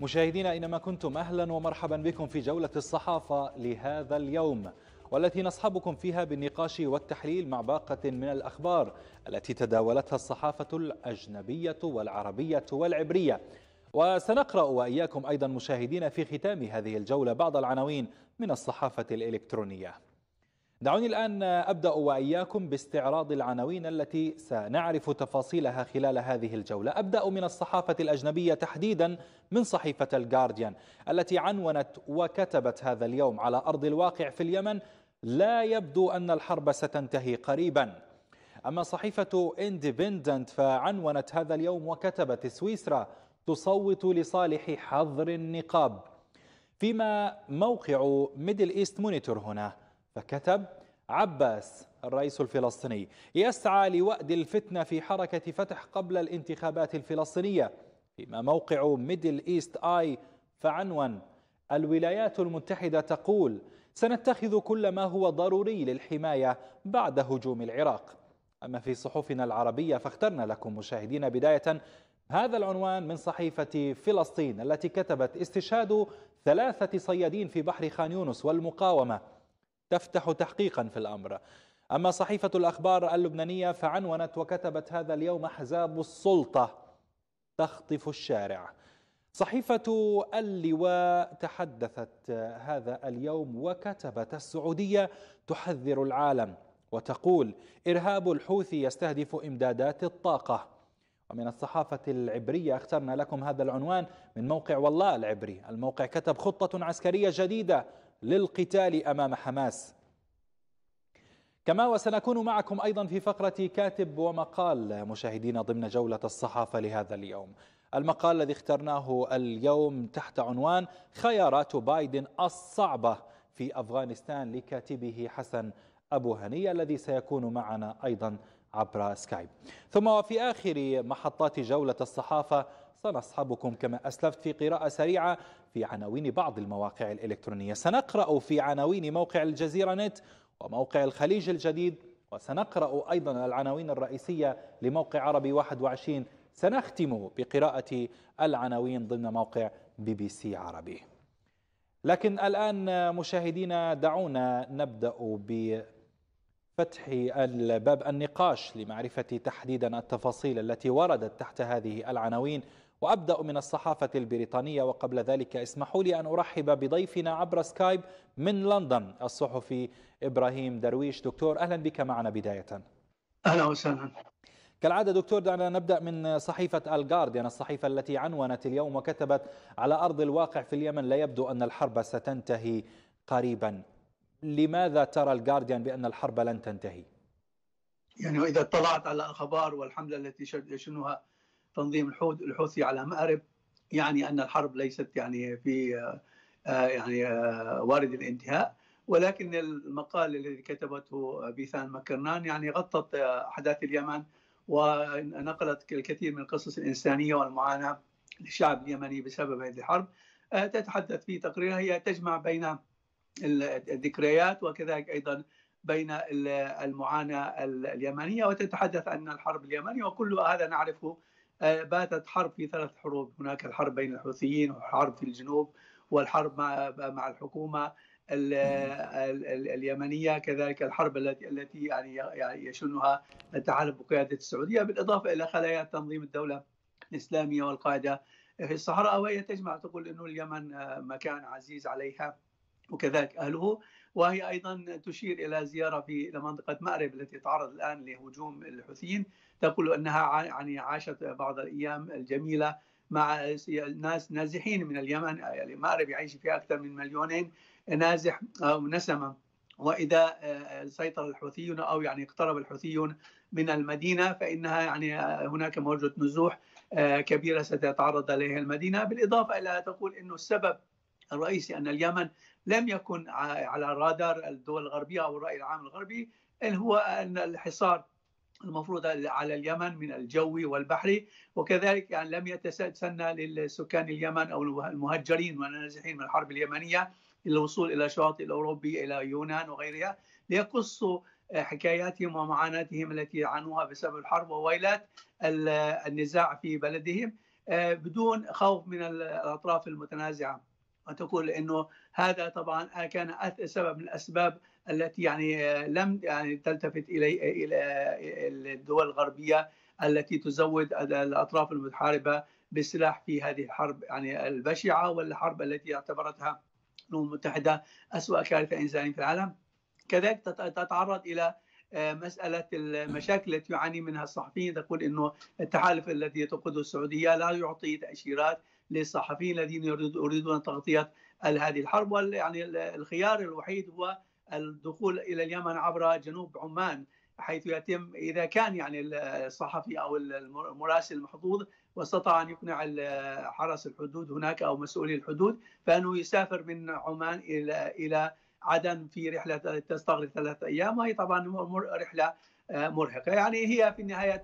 مشاهدينا اينما كنتم اهلا ومرحبا بكم في جوله الصحافه لهذا اليوم والتي نصحبكم فيها بالنقاش والتحليل مع باقه من الاخبار التي تداولتها الصحافه الاجنبيه والعربيه والعبريه وسنقرا واياكم ايضا مشاهدينا في ختام هذه الجوله بعض العناوين من الصحافه الالكترونيه دعوني الآن أبدأ وإياكم باستعراض العناوين التي سنعرف تفاصيلها خلال هذه الجولة أبدأ من الصحافة الأجنبية تحديدا من صحيفة الجارديان التي عنونت وكتبت هذا اليوم على أرض الواقع في اليمن لا يبدو أن الحرب ستنتهي قريبا أما صحيفة اندبندنت فعنونت هذا اليوم وكتبت سويسرا تصوت لصالح حظر النقاب فيما موقع ميدل إيست مونيتور هنا فكتب عباس الرئيس الفلسطيني يسعى لوأد الفتنة في حركة فتح قبل الانتخابات الفلسطينية فيما موقع ميدل إيست آي فعنون الولايات المتحدة تقول سنتخذ كل ما هو ضروري للحماية بعد هجوم العراق أما في صحفنا العربية فاخترنا لكم مشاهدين بداية هذا العنوان من صحيفة فلسطين التي كتبت استشهاد ثلاثة صيادين في بحر خان يونس والمقاومة تفتح تحقيقا في الأمر أما صحيفة الأخبار اللبنانية فعنونت وكتبت هذا اليوم أحزاب السلطة تخطف الشارع صحيفة اللواء تحدثت هذا اليوم وكتبت السعودية تحذر العالم وتقول إرهاب الحوثي يستهدف إمدادات الطاقة ومن الصحافة العبرية اخترنا لكم هذا العنوان من موقع والله العبري الموقع كتب خطة عسكرية جديدة للقتال أمام حماس كما وسنكون معكم أيضا في فقرة كاتب ومقال مشاهدين ضمن جولة الصحافة لهذا اليوم المقال الذي اخترناه اليوم تحت عنوان خيارات بايدن الصعبة في أفغانستان لكاتبه حسن أبو هنية الذي سيكون معنا أيضا عبر سكايب ثم وفي آخر محطات جولة الصحافة سنصحبكم كما أسلفت في قراءة سريعة في عناوين بعض المواقع الإلكترونية سنقرأ في عناوين موقع الجزيرة نت وموقع الخليج الجديد وسنقرأ أيضا العناوين الرئيسية لموقع عربي 21 سنختم بقراءة العناوين ضمن موقع بي بي سي عربي لكن الآن مشاهدينا دعونا نبدأ بفتح باب النقاش لمعرفة تحديدا التفاصيل التي وردت تحت هذه العناوين وأبدأ من الصحافة البريطانية وقبل ذلك اسمحوا لي أن أرحب بضيفنا عبر سكايب من لندن الصحفي إبراهيم درويش دكتور أهلا بك معنا بداية أهلا وسهلا كالعادة دكتور دعنا نبدأ من صحيفة الجارديان الصحيفة التي عنونت اليوم وكتبت على أرض الواقع في اليمن لا يبدو أن الحرب ستنتهي قريبا لماذا ترى الجارديان بأن الحرب لن تنتهي؟ يعني إذا اطلعت على الأخبار والحملة التي يشنها تنظيم الحوث الحوثي على مأرب يعني أن الحرب ليست يعني في آه، آه، يعني آه، وارد الانتهاء ولكن المقال الذي كتبته بيثان مكرنان يعني غطت أحداث اليمن ونقلت الكثير من القصص الإنسانية والمعاناة للشعب اليمني بسبب هذه الحرب تتحدث في تقريرها هي تجمع بين الذكريات وكذلك أيضا بين المعاناة اليمنية وتتحدث عن الحرب اليمنية وكل هذا نعرفه آه، باتت حرب في ثلاث حروب هناك الحرب بين الحوثيين والحرب في الجنوب والحرب مع مع الحكومه اليمنيه كذلك الحرب التي التي يعني, يعني يشنها التحالف بقياده السعوديه بالاضافه الى خلايا تنظيم الدوله الاسلاميه والقاعده في الصحراء وهي تجمع تقول انه اليمن آه، مكان عزيز عليها وكذلك اهله وهي ايضا تشير الى زياره في منطقه مأرب التي تعرض الان لهجوم الحوثيين تقول انها يعني عاشت بعض الايام الجميله مع ناس نازحين من اليمن يعني مأرب يعيش فيها اكثر من مليونين نازح او آه، نسمه واذا آه، سيطر الحوثيون او يعني اقترب الحوثيون من المدينه فانها يعني هناك موجه نزوح آه، كبيره ستتعرض اليها المدينه بالاضافه الى تقول انه السبب الرئيسي ان اليمن لم يكن على رادار الدول الغربيه او الراي العام الغربي ان هو ان الحصار المفروض على اليمن من الجوي والبحري وكذلك يعني لم يتسنى للسكان اليمن او المهجرين والنازحين من الحرب اليمنيه للوصول الى الشواطئ الاوروبي الى يونان وغيرها ليقصوا حكاياتهم ومعاناتهم التي عانوها بسبب الحرب وويلات النزاع في بلدهم آه، بدون خوف من الاطراف المتنازعه وتقول انه هذا طبعا كان سبب من الاسباب التي يعني لم يعني تلتفت الي الى الدول الغربيه التي تزود الاطراف المتحاربه بالسلاح في هذه الحرب يعني البشعه والحرب التي اعتبرتها الامم المتحده اسوا كارثه انسانيه في العالم كذلك تتعرض الى آه، مسألة المشاكل التي يعاني منها الصحفيين تقول أنه التحالف الذي تقوده السعودية لا يعطي تأشيرات للصحفيين الذين يريدون تغطية هذه الحرب يعني الخيار الوحيد هو الدخول إلى اليمن عبر جنوب عمان حيث يتم إذا كان يعني الصحفي أو المراسل المحظوظ واستطاع أن يقنع حرس الحدود هناك أو مسؤولي الحدود فأنه يسافر من عمان إلى إلى عدن في رحلة تستغرق ثلاثة أيام وهي طبعا رحلة آه، مرهقة يعني هي في النهاية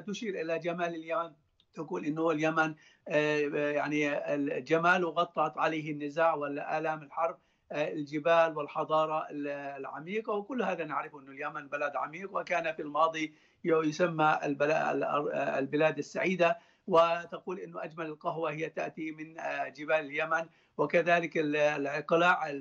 تشير إلى جمال اليمن تقول انه اليمن آه، آه، يعني آه، الجمال وغطت عليه النزاع والالام الحرب الجبال والحضاره العميقه وكل هذا نعرف انه اليمن بلد عميق وكان في الماضي يسمى البلاد السعيده وتقول انه اجمل القهوه هي تاتي من جبال اليمن وكذلك القلاع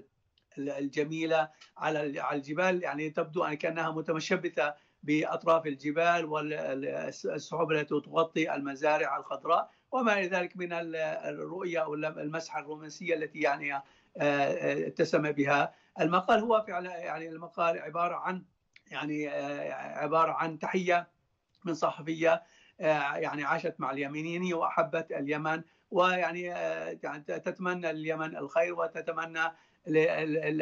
الجميله على الجبال يعني تبدو ان كانها متشبثه باطراف الجبال والسحب التي تغطي المزارع الخضراء وما الى ذلك من الرؤيه او المسحه الرومانسيه التي يعني آه، آه، اتسم بها المقال هو فعلا يعني المقال عباره عن يعني آه، عباره عن تحيه من صحفيه يعني عاشت مع اليمينيين واحبت اليمن ويعني يعني تتمنى لليمن الخير وتتمنى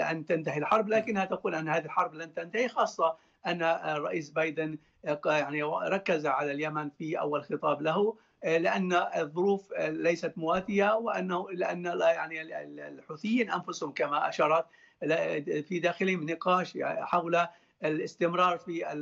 ان تنتهي الحرب لكنها تقول ان هذه الحرب لن تنتهي خاصه ان الرئيس آه، بايدن آه، يعني ركز على اليمن في اول خطاب له آه، لان الظروف ليست مواتيه وانه لان يعني الحوثيين انفسهم كما اشارت في داخلهم نقاش حول الاستمرار في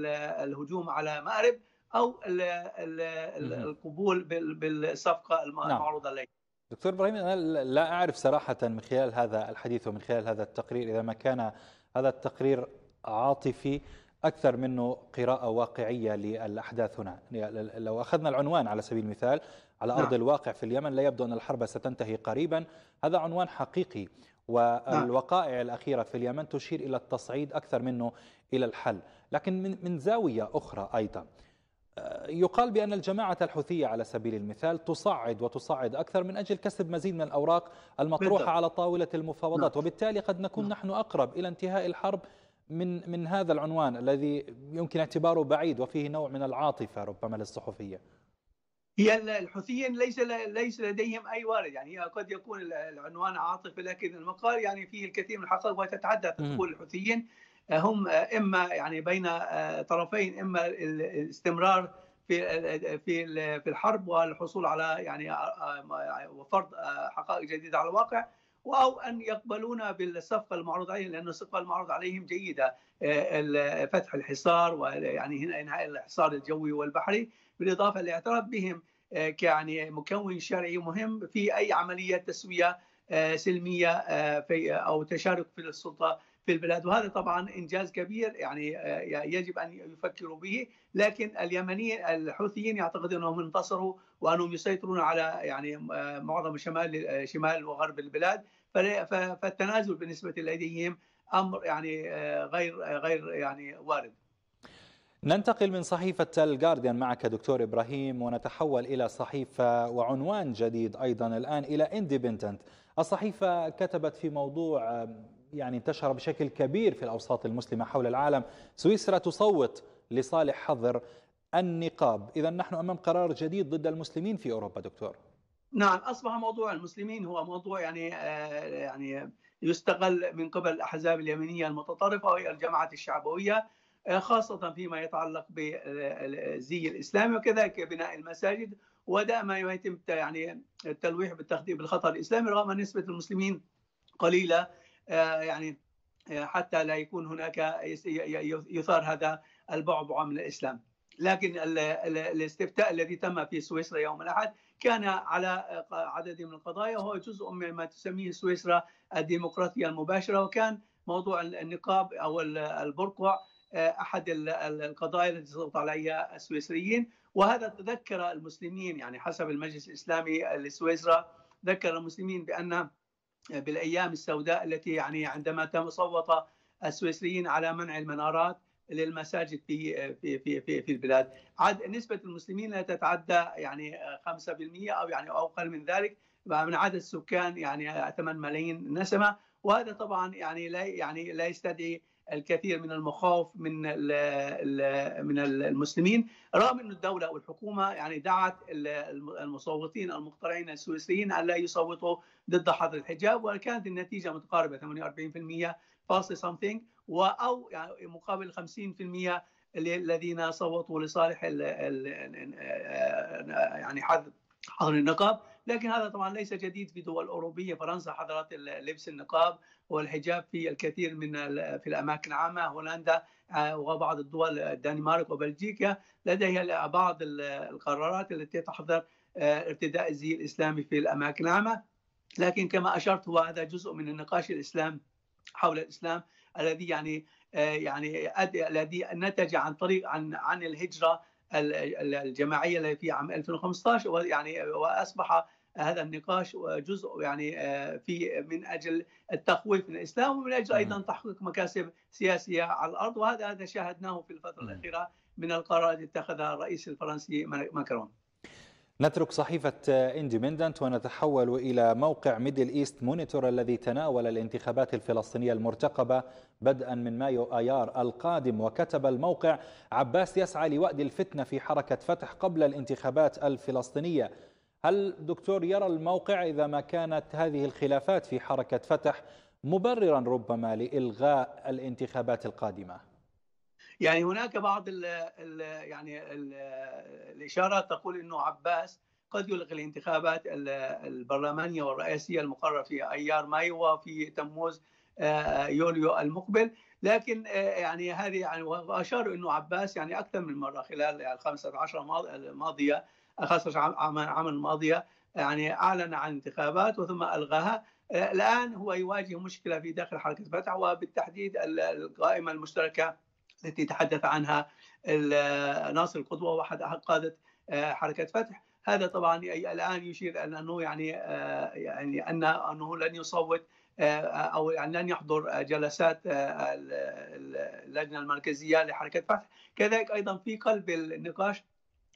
الهجوم على مأرب او القبول بالصفقه نعم. المعروضه نعم. دكتور ابراهيم انا لا اعرف صراحه من خلال هذا الحديث ومن خلال هذا التقرير اذا ما كان هذا التقرير عاطفي أكثر منه قراءة واقعية للأحداث هنا لو أخذنا العنوان على سبيل المثال على أرض نعم. الواقع في اليمن لا يبدو أن الحرب ستنتهي قريبا هذا عنوان حقيقي والوقائع نعم. الأخيرة في اليمن تشير إلى التصعيد أكثر منه إلى الحل لكن من, زاوية أخرى أيضا آه، يقال بأن الجماعة الحوثية على سبيل المثال تصعد وتصعد أكثر من أجل كسب مزيد من الأوراق المطروحة على طاولة المفاوضات نعم. وبالتالي قد نكون نعم. نحن أقرب إلى انتهاء الحرب من من هذا العنوان الذي يمكن اعتباره بعيد وفيه نوع من العاطفه ربما للصحفيه؟ هي الحوثيين ليس ليس لديهم اي وارد يعني قد يكون العنوان عاطفي لكن المقال يعني فيه الكثير من الحقائق وتتعدى تقول الحوثيين هم اما يعني بين آه، طرفين اما الاستمرار في في في الحرب والحصول على يعني آه، آه، وفرض حقائق جديده على الواقع أو أن يقبلون بالصفقة المعروض عليهم لأن الصفقة المعروض عليهم جيدة آه، فتح الحصار ويعني هنا إنهاء الحصار الجوي والبحري بالإضافة للاعتراف بهم آه، كيعني مكون شرعي مهم في أي عملية تسوية آه، سلمية في أو تشارك في السلطة في البلاد وهذا طبعا انجاز كبير يعني يجب ان يفكروا به لكن اليمنيين الحوثيين يعتقد انهم انتصروا وانهم يسيطرون على يعني معظم شمال شمال وغرب البلاد فالتنازل بالنسبه لديهم امر يعني آه، غير آه، غير يعني وارد ننتقل من صحيفة الجارديان معك دكتور إبراهيم ونتحول إلى صحيفة وعنوان جديد أيضا الآن إلى اندبنتنت الصحيفة كتبت في موضوع آه، يعني انتشر بشكل كبير في الأوساط المسلمة حول العالم سويسرا تصوت لصالح حظر النقاب إذا نحن أمام قرار جديد ضد المسلمين في أوروبا دكتور نعم اصبح موضوع المسلمين هو موضوع يعني آه، يعني يستغل من قبل الاحزاب اليمينيه المتطرفه وهي الجماعات الشعبويه آه، خاصه فيما يتعلق بالزي الاسلامي وكذلك بناء المساجد ودائما يتم يعني التلويح بالتخطيط بالخطر الاسلامي رغم نسبه المسلمين قليله آه، يعني حتى لا يكون هناك يثار هذا البعبع من الاسلام لكن الاستفتاء الذي تم في سويسرا يوم الاحد كان على عدد من القضايا وهو جزء مما تسميه سويسرا الديمقراطيه المباشره وكان موضوع النقاب او البرقع آه، احد القضايا التي سلط عليها السويسريين وهذا تذكر المسلمين يعني حسب المجلس الاسلامي لسويسرا ذكر المسلمين بان بالايام السوداء التي يعني عندما تم صوت السويسريين على منع المنارات للمساجد في في في في, في البلاد عاد نسبه المسلمين لا تتعدى يعني 5% او يعني او اقل من ذلك من عدد السكان يعني 8 ملايين نسمه وهذا طبعا يعني لا يعني لا يستدعي الكثير من المخاوف من من المسلمين رغم ان الدوله والحكومه يعني دعت المصوتين المقترعين السويسريين ان لا يصوتوا ضد حظر الحجاب وكانت النتيجه متقاربه 48% فاصل something او يعني مقابل 50% الذين صوتوا لصالح ال ال يعني حظر حظر النقاب لكن هذا طبعا ليس جديد في دول أوروبية فرنسا حظرت لبس النقاب والحجاب في الكثير من في الأماكن العامة هولندا آه، وبعض الدول الدنمارك وبلجيكا لديها بعض القرارات التي تحظر آه، ارتداء الزي الإسلامي في الأماكن العامة لكن كما أشرت هو هذا جزء من النقاش الإسلامي حول الاسلام الذي يعني آه، يعني الذي نتج عن طريق عن عن الهجره الجماعيه التي في عام 2015 ويعني واصبح هذا النقاش جزء يعني آه، في من اجل التخويف من الاسلام ومن اجل ايضا تحقيق مكاسب سياسيه على الارض وهذا هذا شاهدناه في الفتره الاخيره من القرارات اتخذها الرئيس الفرنسي ماكرون نترك صحيفة اندبندنت ونتحول إلى موقع ميدل إيست مونيتور الذي تناول الانتخابات الفلسطينية المرتقبة بدءا من مايو آيار القادم وكتب الموقع عباس يسعى لوأد الفتنة في حركة فتح قبل الانتخابات الفلسطينية هل دكتور يرى الموقع إذا ما كانت هذه الخلافات في حركة فتح مبررا ربما لإلغاء الانتخابات القادمة؟ يعني هناك بعض ال ال يعني ال الاشارات تقول أنه عباس قد يلغي الانتخابات البرلمانية والرئاسية المقررة في أيار مايو وفي تموز آه، يوليو المقبل لكن آه، يعني هذه يعني واشاروا انه عباس يعني اكثر من مره خلال ال 15 الماضيه 15 عام الماضيه يعني اعلن عن انتخابات وثم الغاها آه، الان هو يواجه مشكله في داخل حركه فتح وبالتحديد القائمه المشتركه التي تحدث عنها ناصر القدوة وأحد قادة آه، حركة فتح هذا طبعا الآن يشير أنه يعني آه، يعني أن أنه لن يصوت آه، او يعني لن يحضر جلسات اللجنه المركزيه لحركه فتح، كذلك ايضا في قلب النقاش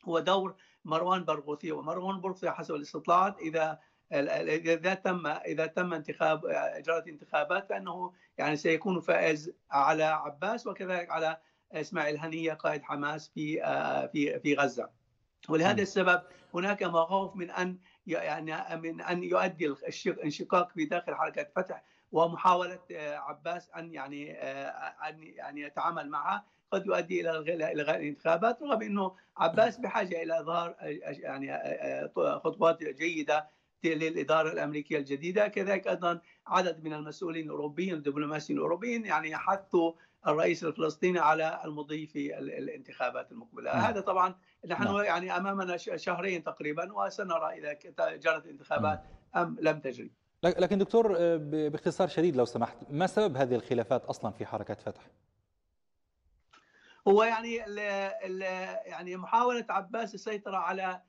هو دور مروان برغوثي ومروان برغوثي حسب الاستطلاعات اذا اذا تم اذا تم انتخاب اجراءات انتخابات فانه يعني سيكون فائز على عباس وكذلك على اسماعيل هنيه قائد حماس في آه، في في غزه. ولهذا السبب هناك مخاوف من ان يعني من ان يؤدي انشقاق في داخل حركه فتح ومحاوله آه، عباس ان يعني آه، ان يعني يتعامل معها قد يؤدي الى الغاء الانتخابات رغم انه عباس بحاجه الى اظهار يعني خطوات جيده للاداره الامريكيه الجديده كذلك ايضا عدد من المسؤولين الاوروبيين الدبلوماسيين الاوروبيين يعني حثوا الرئيس الفلسطيني على المضي في الانتخابات المقبله نعم. هذا طبعا نحن نعم. يعني امامنا شهرين تقريبا وسنرى اذا جرت انتخابات نعم. ام لم تجري لكن دكتور آه، باختصار شديد لو سمحت ما سبب هذه الخلافات اصلا في حركه فتح هو يعني ال ال يعني محاوله عباس السيطره على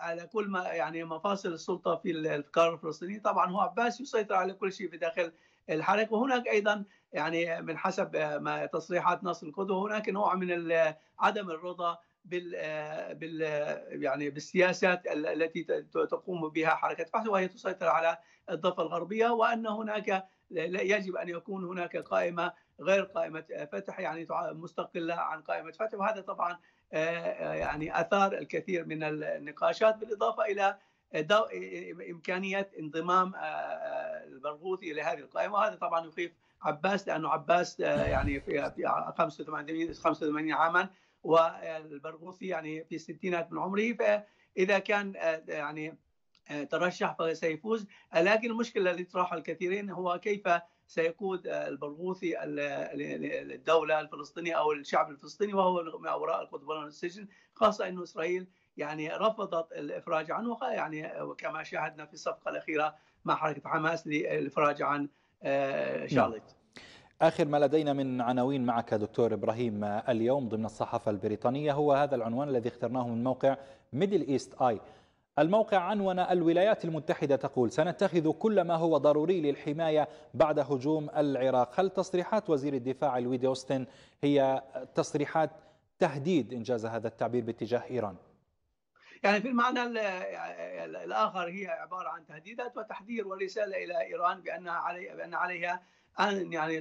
على كل ما يعني مفاصل السلطه في القاره الفلسطينيه طبعا هو عباس يسيطر على كل شيء في داخل الحركه وهناك ايضا يعني من حسب ما تصريحات ناصر القدوه هناك نوع من عدم الرضا بال بال يعني بالسياسات التي تقوم بها حركه فتح وهي تسيطر على الضفه الغربيه وان هناك يجب ان يكون هناك قائمه غير قائمه فتح يعني مستقله عن قائمه فتح وهذا طبعا آه، يعني اثار الكثير من النقاشات بالاضافه الى دو... امكانيه انضمام آه، آه، البرغوثي الى هذه القائمه وهذا طبعا يخيف عباس لانه عباس يعني في 85 85 عاما والبرغوثي يعني في الستينات من عمره فاذا كان يعني ترشح فسيفوز لكن المشكله التي تطرحها الكثيرين هو كيف سيقود البرغوثي الدولة الفلسطينية أو الشعب الفلسطيني وهو من وراء القضبان السجن خاصة أن إسرائيل يعني رفضت الإفراج عنه يعني كما شاهدنا في الصفقة الأخيرة مع حركة حماس للإفراج عن آه، نعم. شارلت آخر ما لدينا من عناوين معك دكتور إبراهيم اليوم ضمن الصحافة البريطانية هو هذا العنوان الذي اخترناه من موقع ميدل إيست آي الموقع عنون الولايات المتحدة تقول سنتخذ كل ما هو ضروري للحماية بعد هجوم العراق هل تصريحات وزير الدفاع الويدي أوستن هي تصريحات تهديد إنجاز هذا التعبير باتجاه إيران؟ يعني في المعنى الآخر هي عبارة عن تهديدات وتحذير ورسالة إلى إيران بأنها علي بأن عليها أن يعني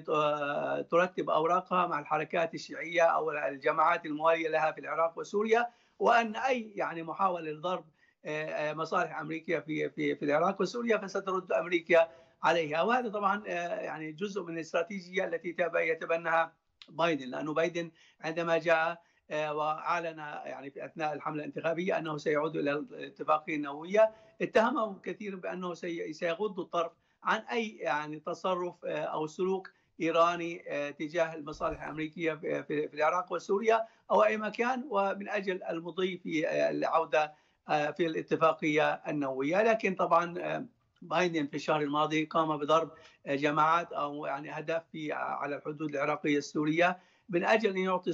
ترتب أوراقها مع الحركات الشيعية أو الجماعات الموالية لها في العراق وسوريا وأن أي يعني محاولة لضرب آه، آه، مصالح امريكيه في في في العراق وسوريا فسترد امريكا عليها وهذا طبعا آه، يعني جزء من الاستراتيجيه التي يتبناها بايدن لانه بايدن عندما جاء واعلن يعني في اثناء الحمله الانتخابيه انه سيعود الى الاتفاقيه النوويه اتهمه كثير بانه سيغض الطرف عن اي يعني تصرف او سلوك ايراني تجاه المصالح الامريكيه في العراق وسوريا او اي مكان ومن اجل المضي في العوده آه، في الاتفاقية النووية لكن طبعا آه، بايدن في الشهر الماضي قام بضرب آه، جماعات أو يعني هدف في على الحدود العراقية السورية من أجل أن يعطي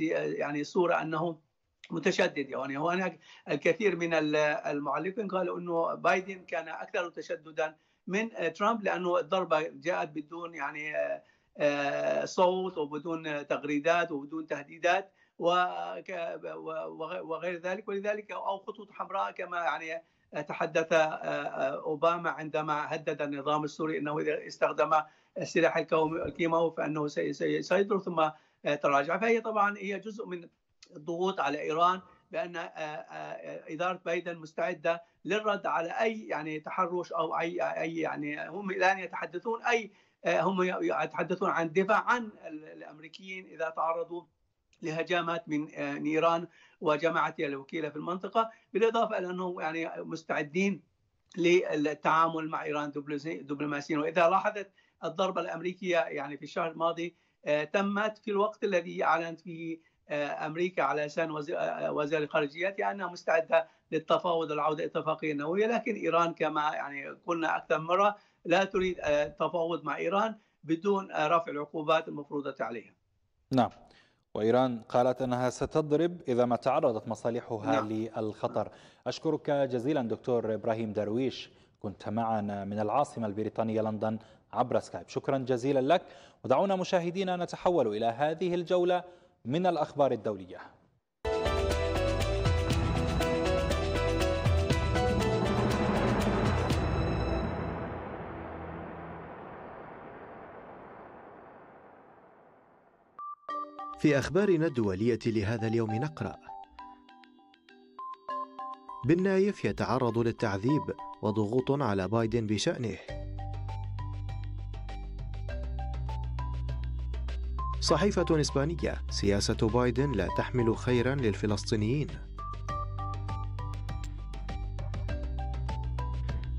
يعني صورة أنه متشدد يعني هناك الكثير من المعلقين قالوا أنه بايدن كان أكثر تشددا من ترامب لأنه الضربة جاءت بدون يعني صوت وبدون تغريدات وبدون تهديدات وغير ذلك ولذلك او خطوط حمراء كما يعني تحدث اوباما عندما هدد النظام السوري انه اذا استخدم السلاح الكيماوي فانه سيسيطر ثم تراجع فهي طبعا هي جزء من الضغوط على ايران بان اداره بايدن مستعده للرد على اي يعني تحرش او اي اي يعني هم الان يتحدثون اي هم يتحدثون عن دفاع عن الامريكيين اذا تعرضوا لهجمات من آه، نيران وجماعتها الوكيله في المنطقه، بالاضافه الى انهم يعني مستعدين للتعامل مع ايران دبلوماسيا، واذا لاحظت الضربه الامريكيه يعني في الشهر الماضي آه، تمت في الوقت الذي اعلنت فيه آه، امريكا على لسان وزير الخارجيه انها مستعده للتفاوض والعوده اتفاقيه نوويه، لكن ايران كما يعني قلنا اكثر مره لا تريد التفاوض مع ايران بدون رفع العقوبات المفروضه عليها. نعم. وإيران قالت أنها ستضرب إذا ما تعرضت مصالحها نعم. للخطر أشكرك جزيلا دكتور إبراهيم درويش كنت معنا من العاصمة البريطانية لندن عبر سكايب شكرا جزيلا لك ودعونا مشاهدينا نتحول إلى هذه الجولة من الأخبار الدولية في أخبارنا الدولية لهذا اليوم نقرأ بن نايف يتعرض للتعذيب وضغوط على بايدن بشأنه صحيفة إسبانية سياسة بايدن لا تحمل خيرا للفلسطينيين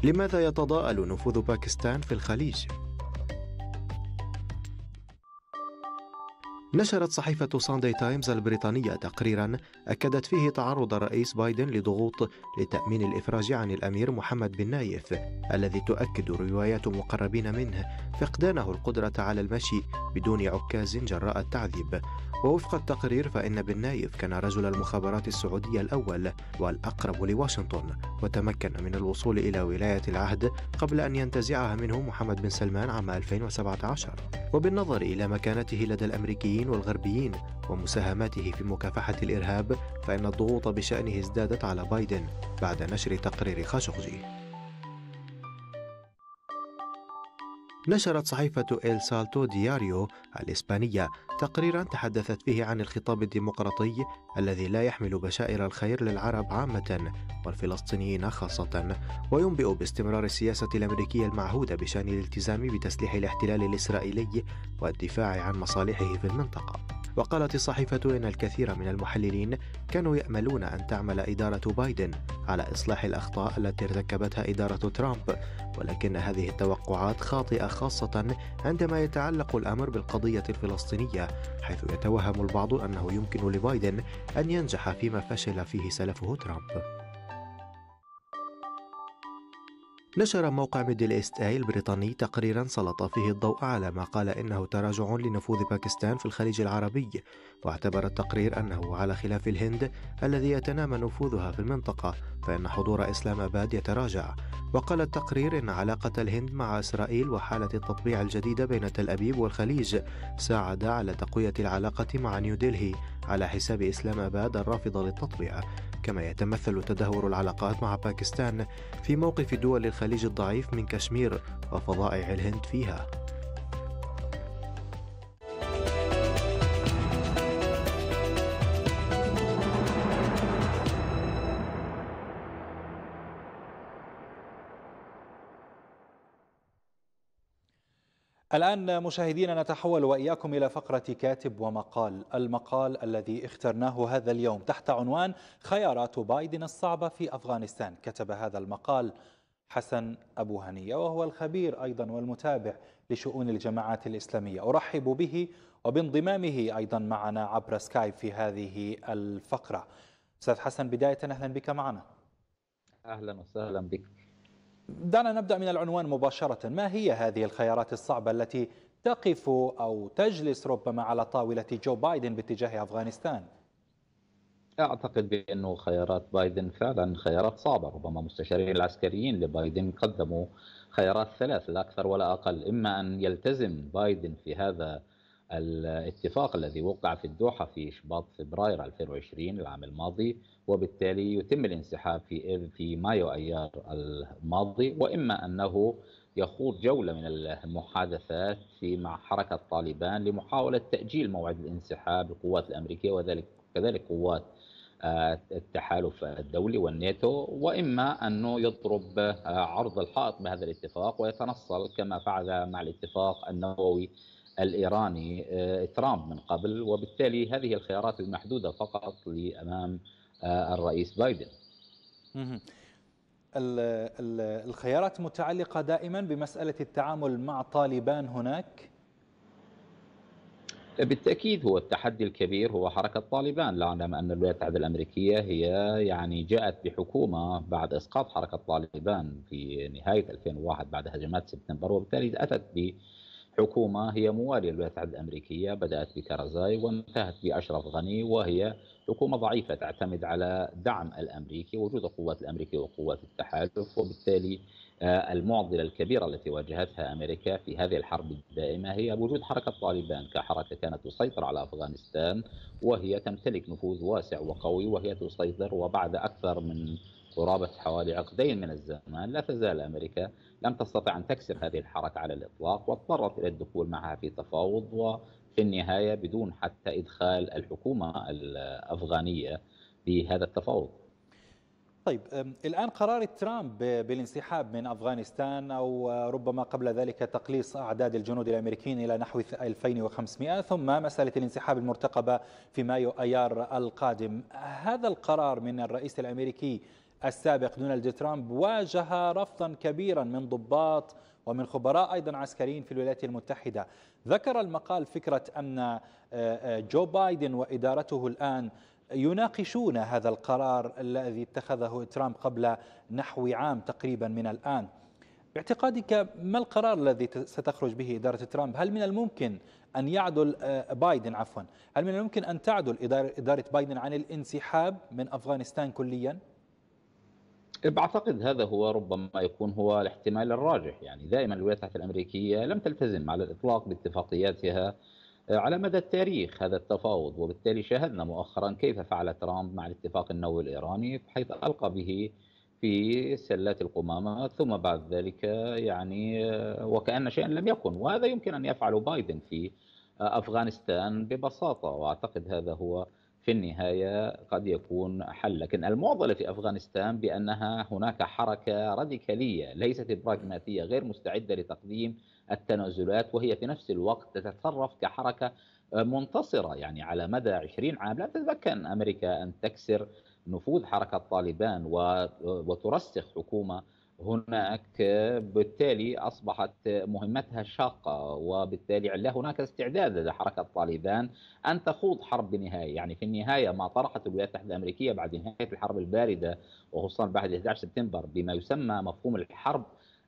لماذا يتضاءل نفوذ باكستان في الخليج؟ نشرت صحيفة ساندي تايمز البريطانية تقريرا أكدت فيه تعرض الرئيس بايدن لضغوط لتأمين الإفراج عن الأمير محمد بن نايف الذي تؤكد روايات مقربين منه فقدانه القدرة على المشي بدون عكاز جراء التعذيب ووفق التقرير فإن بن نايف كان رجل المخابرات السعودية الأول والأقرب لواشنطن وتمكن من الوصول إلى ولاية العهد قبل أن ينتزعها منه محمد بن سلمان عام 2017 وبالنظر إلى مكانته لدى الأمريكيين الشرقيين والغربيين ومساهماته في مكافحة الإرهاب فإن الضغوط بشأنه ازدادت على بايدن بعد نشر تقرير خاشقجي نشرت صحيفة إل سالتو دياريو الإسبانية تقريرا تحدثت فيه عن الخطاب الديمقراطي الذي لا يحمل بشائر الخير للعرب عامة والفلسطينيين خاصة وينبئ باستمرار السياسة الأمريكية المعهودة بشأن الالتزام بتسليح الاحتلال الإسرائيلي والدفاع عن مصالحه في المنطقة وقالت الصحيفة إن الكثير من المحللين كانوا يأملون أن تعمل إدارة بايدن على إصلاح الأخطاء التي ارتكبتها إدارة ترامب ولكن هذه التوقعات خاطئة خاصة عندما يتعلق الأمر بالقضية الفلسطينية حيث يتوهم البعض أنه يمكن لبايدن أن ينجح فيما فشل فيه سلفه ترامب نشر موقع ميدل ايست اي البريطاني تقريرا سلط فيه الضوء على ما قال انه تراجع لنفوذ باكستان في الخليج العربي واعتبر التقرير انه على خلاف الهند الذي يتنامى نفوذها في المنطقه فان حضور اسلام اباد يتراجع وقال التقرير ان علاقه الهند مع اسرائيل وحاله التطبيع الجديده بين تل ابيب والخليج ساعد على تقويه العلاقه مع نيودلهي على حساب اسلام اباد الرافضه للتطبيع كما يتمثل تدهور العلاقات مع باكستان في موقف دول الخليج الضعيف من كشمير وفضائع الهند فيها الآن مشاهدينا نتحول وإياكم إلى فقرة كاتب ومقال المقال الذي اخترناه هذا اليوم تحت عنوان خيارات بايدن الصعبة في أفغانستان كتب هذا المقال حسن أبو هنية وهو الخبير أيضا والمتابع لشؤون الجماعات الإسلامية أرحب به وبانضمامه أيضا معنا عبر سكايب في هذه الفقرة أستاذ حسن بداية أهلا بك معنا أهلا وسهلا بك دعنا نبدأ من العنوان مباشرة ما هي هذه الخيارات الصعبة التي تقف أو تجلس ربما على طاولة جو بايدن باتجاه أفغانستان أعتقد بأنه خيارات بايدن فعلا خيارات صعبة ربما مستشارين العسكريين لبايدن قدموا خيارات ثلاث لا أكثر ولا أقل إما أن يلتزم بايدن في هذا الاتفاق الذي وقع في الدوحة في شباط فبراير 2020 العام الماضي وبالتالي يتم الانسحاب في في مايو أيار الماضي وإما أنه يخوض جولة من المحادثات في مع حركة طالبان لمحاولة تأجيل موعد الانسحاب القوات الأمريكية وذلك كذلك قوات آه، التحالف الدولي والناتو واما انه يضرب آه، عرض الحائط بهذا الاتفاق ويتنصل كما فعل مع الاتفاق النووي الايراني آه، ترامب من قبل وبالتالي هذه الخيارات المحدوده فقط لامام آه، الرئيس بايدن. الخيارات متعلقه دائما بمساله التعامل مع طالبان هناك بالتاكيد هو التحدي الكبير هو حركه طالبان، نعلم ان الولايات المتحده الامريكيه هي يعني جاءت بحكومه بعد اسقاط حركه طالبان في نهايه 2001 بعد هجمات سبتمبر وبالتالي اتت حكومة هي موالية للولايات المتحدة الأمريكية بدأت بكارزاي وانتهت بأشرف غني وهي حكومة ضعيفة تعتمد على دعم الأمريكي وجود القوات الأمريكية وقوات التحالف وبالتالي آه، المعضلة الكبيرة التي واجهتها أمريكا في هذه الحرب الدائمة هي وجود حركة طالبان كحركة كانت تسيطر على أفغانستان وهي تمتلك نفوذ واسع وقوي وهي تسيطر وبعد أكثر من قرابة حوالي عقدين من الزمان لا تزال أمريكا لم تستطع أن تكسر هذه الحركة على الإطلاق واضطرت إلى الدخول معها في تفاوض وفي النهاية بدون حتى إدخال الحكومة الأفغانية بهذا التفاوض طيب الآن قرار ترامب بالانسحاب من أفغانستان أو ربما قبل ذلك تقليص أعداد الجنود الأمريكيين إلى نحو 2500 ثم مسألة الانسحاب المرتقبة في مايو أيار القادم هذا القرار من الرئيس الأمريكي السابق دونالد ترامب واجه رفضا كبيرا من ضباط ومن خبراء أيضا عسكريين في الولايات المتحدة ذكر المقال فكرة أن آه، آه، جو بايدن وإدارته الآن يناقشون هذا القرار الذي اتخذه ترامب قبل نحو عام تقريبا من الآن باعتقادك ما القرار الذي ستخرج به إدارة ترامب هل من الممكن أن يعدل آه، بايدن عفوا هل من الممكن أن تعدل إدارة بايدن عن الانسحاب من أفغانستان كلياً؟ بعتقد هذا هو ربما يكون هو الاحتمال الراجح يعني دائما الولايات المتحده الأمريكية لم تلتزم على الإطلاق باتفاقياتها آه، على مدى التاريخ هذا التفاوض وبالتالي شاهدنا مؤخرا كيف فعل ترامب مع الاتفاق النووي الإيراني حيث ألقى به في سلات القمامة ثم بعد ذلك يعني آه، وكأن شيئا لم يكن وهذا يمكن أن يفعل بايدن في آه، أفغانستان ببساطة وأعتقد هذا هو في النهاية قد يكون حل لكن المعضلة في أفغانستان بأنها هناك حركة راديكالية ليست براغماتية غير مستعدة لتقديم التنازلات وهي في نفس الوقت تتصرف كحركة منتصرة يعني على مدى 20 عام لا تتمكن أمريكا أن تكسر نفوذ حركة طالبان وترسخ حكومة هناك بالتالي أصبحت مهمتها شاقة وبالتالي لا هناك استعداد لدى حركة طالبان أن تخوض حرب بنهاية يعني في النهاية ما طرحت الولايات المتحدة الأمريكية بعد نهاية الحرب الباردة وخصوصا بعد 11 سبتمبر بما يسمى مفهوم الحرب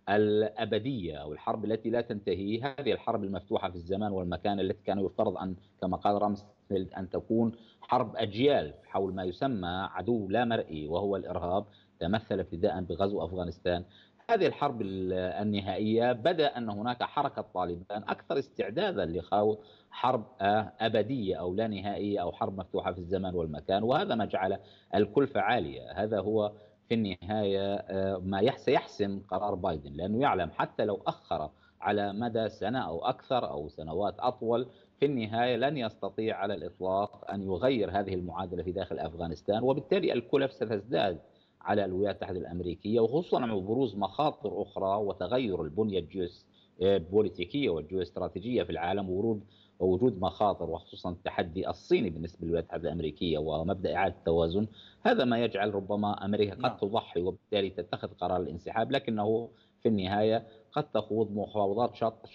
الأبدية أو الحرب التي لا تنتهي هذه الحرب المفتوحة في الزمان والمكان التي كان يفترض أن كما قال رامسفيلد أن تكون حرب أجيال حول ما يسمى عدو لا مرئي وهو الإرهاب تمثل ابتداء بغزو افغانستان هذه الحرب النهائية بدأ أن هناك حركة طالبان أكثر استعدادا لخوض حرب آه، أبدية أو لا نهائية أو حرب مفتوحة في الزمان والمكان وهذا ما جعل الكلفة عالية هذا هو في النهاية آه، ما سيحسم قرار بايدن لأنه يعلم حتى لو أخر على مدى سنة أو أكثر أو سنوات أطول في النهاية لن يستطيع على الإطلاق أن يغير هذه المعادلة في داخل أفغانستان وبالتالي الكلف ستزداد على الولايات المتحده الامريكيه وخصوصا مع بروز مخاطر اخرى وتغير البنيه الجيوس آه، والجيوستراتيجيه في العالم ورود ووجود مخاطر وخصوصا التحدي الصيني بالنسبه للولايات المتحده الامريكيه ومبدا اعاده التوازن هذا ما يجعل ربما امريكا قد نعم. تضحي وبالتالي تتخذ قرار الانسحاب لكنه في النهايه قد تخوض مفاوضات شط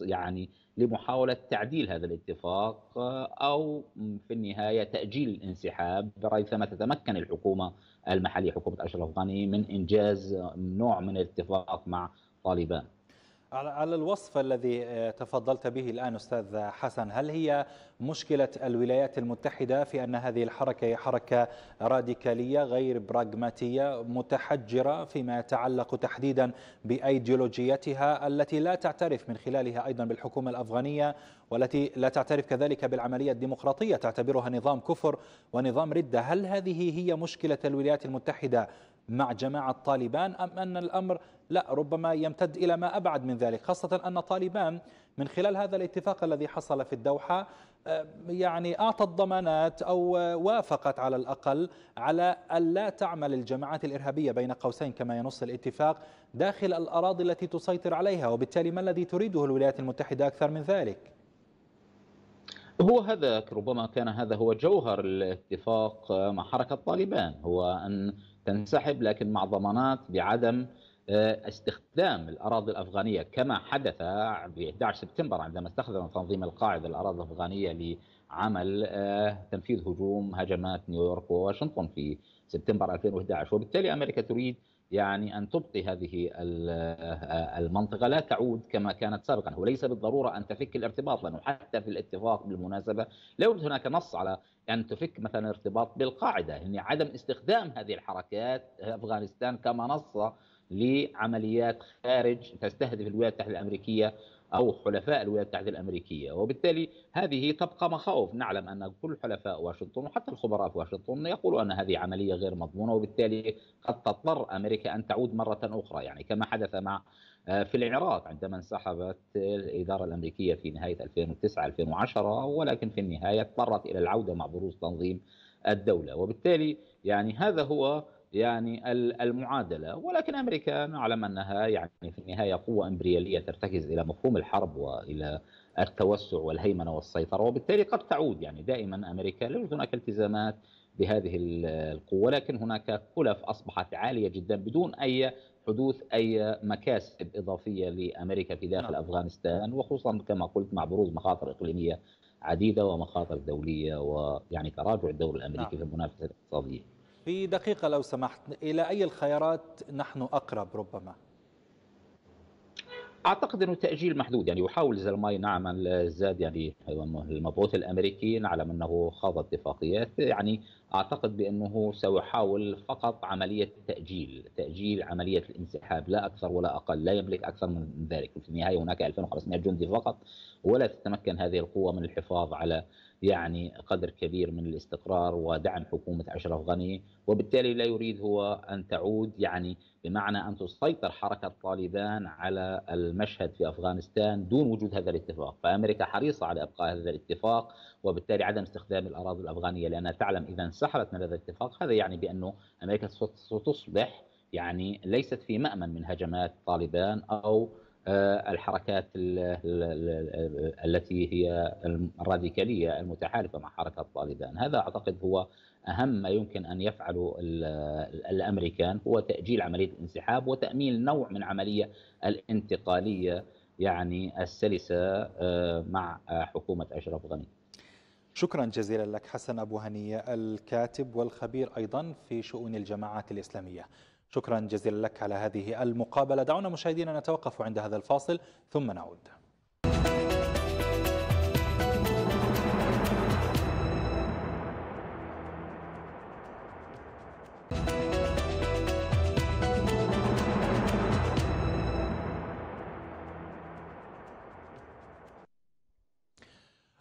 يعني لمحاولة تعديل هذا الاتفاق أو في النهاية تأجيل الانسحاب ريثما تتمكن الحكومة المحلية حكومة أشرف غني من إنجاز نوع من الاتفاق مع طالبان على الوصف الذي آه، تفضلت به الآن أستاذ حسن هل هي مشكلة الولايات المتحدة في أن هذه الحركة هي حركة راديكالية غير براغماتية متحجرة فيما يتعلق تحديدا بأيديولوجيتها التي لا تعترف من خلالها أيضا بالحكومة الأفغانية والتي لا تعترف كذلك بالعملية الديمقراطية تعتبرها نظام كفر ونظام ردة هل هذه هي مشكلة الولايات المتحدة مع جماعة طالبان أم أن الأمر لا ربما يمتد إلى ما أبعد من ذلك خاصة أن طالبان من خلال هذا الاتفاق الذي حصل في الدوحة آه، يعني أعطت ضمانات أو وافقت على الأقل على ألا تعمل الجماعات الإرهابية بين قوسين كما ينص الاتفاق داخل الأراضي التي تسيطر عليها وبالتالي ما الذي تريده الولايات المتحدة أكثر من ذلك؟ هو هذا ربما كان هذا هو جوهر الاتفاق مع حركة طالبان هو أن تنسحب لكن مع ضمانات بعدم آه، استخدام الاراضي الافغانيه كما حدث ب 11 سبتمبر عندما استخدم تنظيم القاعده الاراضي الافغانيه لعمل آه، تنفيذ هجوم هجمات نيويورك وواشنطن في سبتمبر 2011 وبالتالي أمريكا تريد يعني أن تبقي هذه آه، المنطقة لا تعود كما كانت سابقا وليس بالضرورة أن تفك الارتباط لأنه حتى في الاتفاق بالمناسبة لا يوجد هناك نص على أن تفك مثلا ارتباط بالقاعدة يعني عدم استخدام هذه الحركات أفغانستان كمنصة لعمليات خارج تستهدف الولايات المتحدة الأمريكية او حلفاء الولايات المتحده الامريكيه وبالتالي هذه تبقى مخاوف نعلم ان كل حلفاء واشنطن وحتى الخبراء في واشنطن يقولوا ان هذه عمليه غير مضمونه وبالتالي قد تضطر امريكا ان تعود مره اخرى يعني كما حدث مع آه، في العراق عندما انسحبت الاداره الامريكيه في نهايه 2009 2010 ولكن في النهايه اضطرت الى العوده مع بروز تنظيم الدوله وبالتالي يعني هذا هو يعني المعادله ولكن امريكا نعلم انها يعني في النهايه قوه امبرياليه ترتكز الى مفهوم الحرب والى التوسع والهيمنه والسيطره وبالتالي قد تعود يعني دائما امريكا ليس هناك التزامات بهذه القوه ولكن هناك كلف اصبحت عاليه جدا بدون اي حدوث اي مكاسب اضافيه لامريكا في داخل نعم. افغانستان وخصوصا كما قلت مع بروز مخاطر اقليميه عديده ومخاطر دوليه ويعني تراجع الدور الامريكي نعم. في المنافسه الاقتصاديه. في دقيقة لو سمحت إلى أي الخيارات نحن أقرب ربما؟ اعتقد انه تاجيل محدود يعني يحاول زلماي نعم الزاد يعني المبعوث الامريكي نعلم انه خاض اتفاقيات يعني اعتقد بانه سيحاول فقط عمليه تاجيل تاجيل عمليه الانسحاب لا اكثر ولا اقل لا يملك اكثر من ذلك في النهايه هناك 2500 جندي فقط ولا تتمكن هذه القوه من الحفاظ على يعني قدر كبير من الاستقرار ودعم حكومة أشرف غني وبالتالي لا يريد هو أن تعود يعني بمعنى أن تسيطر حركة طالبان على المشهد في أفغانستان دون وجود هذا الاتفاق فأمريكا حريصة على إبقاء هذا الاتفاق وبالتالي عدم استخدام الأراضي الأفغانية لأنها تعلم إذا انسحبت من هذا الاتفاق هذا يعني بأنه أمريكا ستصبح يعني ليست في مأمن من هجمات طالبان أو آه، الحركات التي هي الراديكالية المتحالفة مع حركة طالبان هذا أعتقد هو أهم ما يمكن أن يفعله الأمريكان هو تأجيل عملية الانسحاب وتأمين نوع من عملية الانتقالية يعني السلسة آه، مع حكومة أشرف غني شكرا جزيلا لك حسن أبو هنية الكاتب والخبير أيضا في شؤون الجماعات الإسلامية شكرا جزيلا لك على هذه المقابلة دعونا مشاهدينا نتوقف عند هذا الفاصل ثم نعود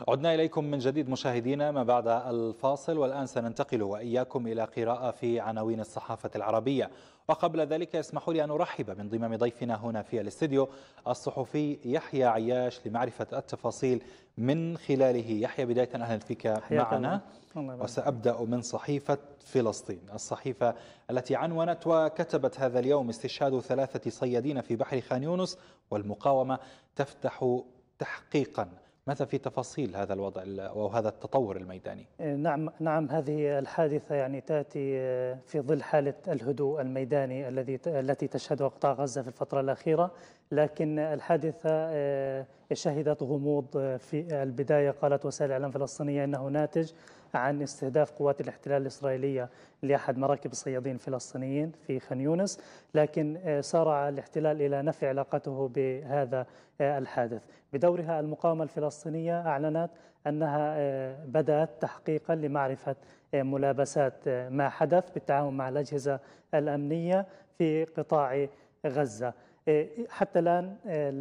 عدنا إليكم من جديد مشاهدينا ما بعد الفاصل والآن سننتقل وإياكم إلى قراءة في عناوين الصحافة العربية وقبل ذلك اسمحوا لي أن أرحب من ضمام ضيفنا هنا في الاستديو الصحفي يحيى عياش لمعرفة التفاصيل من خلاله يحيى بداية أهلا فيك معنا وسأبدأ من صحيفة فلسطين الصحيفة التي عنونت وكتبت هذا اليوم استشهاد ثلاثة صيادين في بحر خان يونس والمقاومة تفتح تحقيقاً متى في تفاصيل هذا الوضع أو هذا التطور الميداني؟ إيه، نعم نعم هذه الحادثة يعني تأتي آه، في ظل حالة الهدوء الميداني الذي التي تشهدها قطاع غزة في الفترة الأخيرة لكن الحادثة آه، شهدت غموض آه، في البداية قالت وسائل الإعلام الفلسطينية أنه ناتج عن استهداف قوات الاحتلال الإسرائيلية لأحد مراكب الصيادين الفلسطينيين في خان يونس لكن آه، سارع الاحتلال إلى نفي علاقته بهذا آه، الحادث بدورها المقاومة الفلسطينية أعلنت أنها آه، بدأت تحقيقا لمعرفة ملابسات ما حدث بالتعاون مع الأجهزة الأمنية في قطاع غزة حتى الآن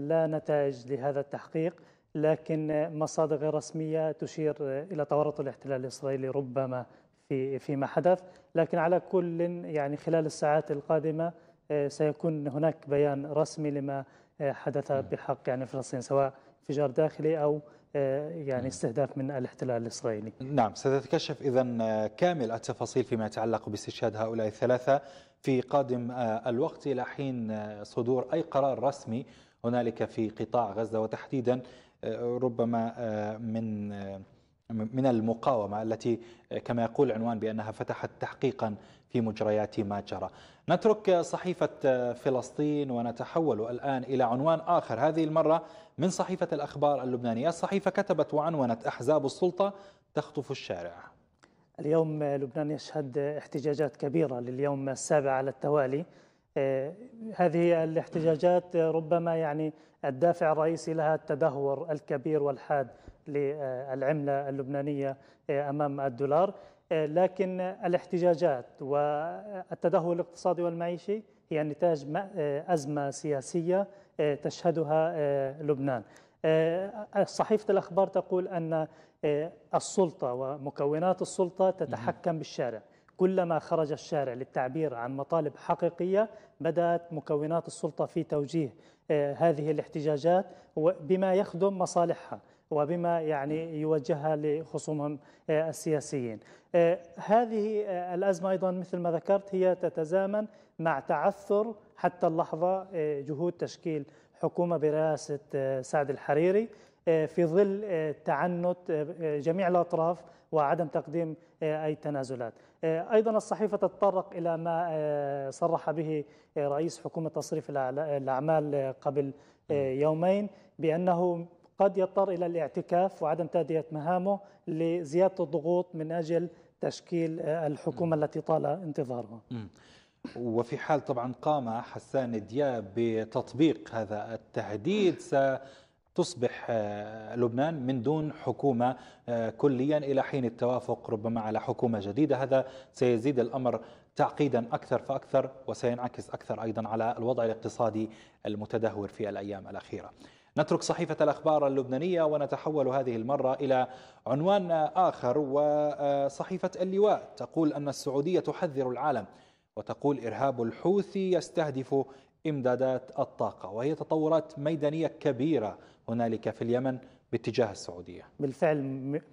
لا نتائج لهذا التحقيق لكن مصادر غير رسمية تشير إلى تورط الاحتلال الإسرائيلي ربما في فيما حدث لكن على كل يعني خلال الساعات القادمة آه، سيكون هناك بيان رسمي لما آه، حدث بحق يعني فلسطين سواء انفجار داخلي أو آه، يعني استهداف من الاحتلال الإسرائيلي نعم ستتكشف إذا كامل التفاصيل فيما يتعلق باستشهاد هؤلاء الثلاثة في قادم الوقت إلى حين صدور أي قرار رسمي هنالك في قطاع غزة وتحديدا ربما آه، من آه، من المقاومة التي آه، كما يقول عنوان بأنها فتحت تحقيقا في مجريات ما جرى نترك صحيفة فلسطين ونتحول الآن إلى عنوان آخر هذه المرة من صحيفة الأخبار اللبنانية الصحيفة كتبت وعنونت أحزاب السلطة تخطف الشارع اليوم لبنان يشهد احتجاجات كبيرة لليوم السابع على التوالي آه، هذه الاحتجاجات آه، ربما يعني الدافع الرئيسي لها التدهور الكبير والحاد للعمله اللبنانيه آه، امام الدولار لكن الاحتجاجات والتدهور الاقتصادي والمعيشي هي نتاج ازمه سياسيه تشهدها لبنان. صحيفه الاخبار تقول ان السلطه ومكونات السلطه تتحكم بالشارع. كلما خرج الشارع للتعبير عن مطالب حقيقية بدأت مكونات السلطة في توجيه آه، هذه الاحتجاجات بما يخدم مصالحها وبما يعني يوجهها لخصومهم آه، السياسيين آه، هذه الأزمة أيضا مثل ما ذكرت هي تتزامن مع تعثر حتى اللحظة جهود تشكيل حكومة برئاسة سعد الحريري في ظل تعنت جميع الأطراف وعدم تقديم آه، أي تنازلات آه، أيضا الصحيفة تتطرق إلى ما آه، صرح به رئيس حكومة تصريف الأعمال قبل يومين بأنه قد يضطر إلى الاعتكاف وعدم تأدية مهامه لزيادة الضغوط من أجل تشكيل الحكومة التي طال انتظارها وفي حال طبعا قام حسان دياب بتطبيق هذا التهديد س تصبح آه، لبنان من دون حكومة آه، كليا إلى حين التوافق ربما على حكومة جديدة هذا سيزيد الأمر تعقيدا أكثر فأكثر وسينعكس أكثر أيضا على الوضع الاقتصادي المتدهور في الأيام الأخيرة نترك صحيفة الأخبار اللبنانية ونتحول هذه المرة إلى عنوان آخر وصحيفة آه، اللواء تقول أن السعودية تحذر العالم وتقول إرهاب الحوثي يستهدف إمدادات الطاقة وهي تطورات ميدانية كبيرة هنالك في اليمن باتجاه السعوديه. بالفعل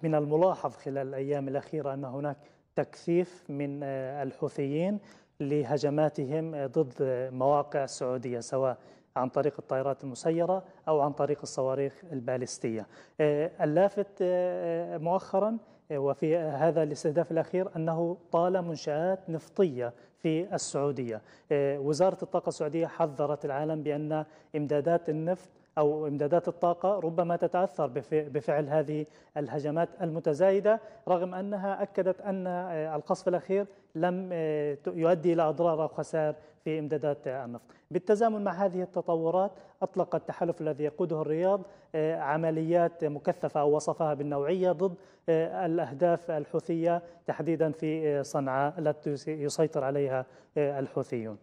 من الملاحظ خلال الايام الاخيره ان هناك تكثيف من آه، الحوثيين لهجماتهم ضد مواقع السعوديه سواء عن طريق الطائرات المسيرة أو عن طريق الصواريخ البالستية آه، اللافت آه، مؤخرا وفي هذا الاستهداف الأخير أنه طال منشآت نفطية في السعودية وزارة الطاقة السعودية حذرت العالم بأن إمدادات النفط أو إمدادات الطاقة ربما تتأثر بفعل هذه الهجمات المتزايدة رغم أنها أكدت أن آه، القصف الأخير لم آه، يؤدي إلى أضرار أو خسائر في إمدادات النفط بالتزامن مع هذه التطورات أطلق التحالف الذي يقوده الرياض آه، عمليات مكثفة أو وصفها بالنوعية ضد الأهداف الحوثية تحديدا في صنعاء التي يسيطر عليها الحوثيون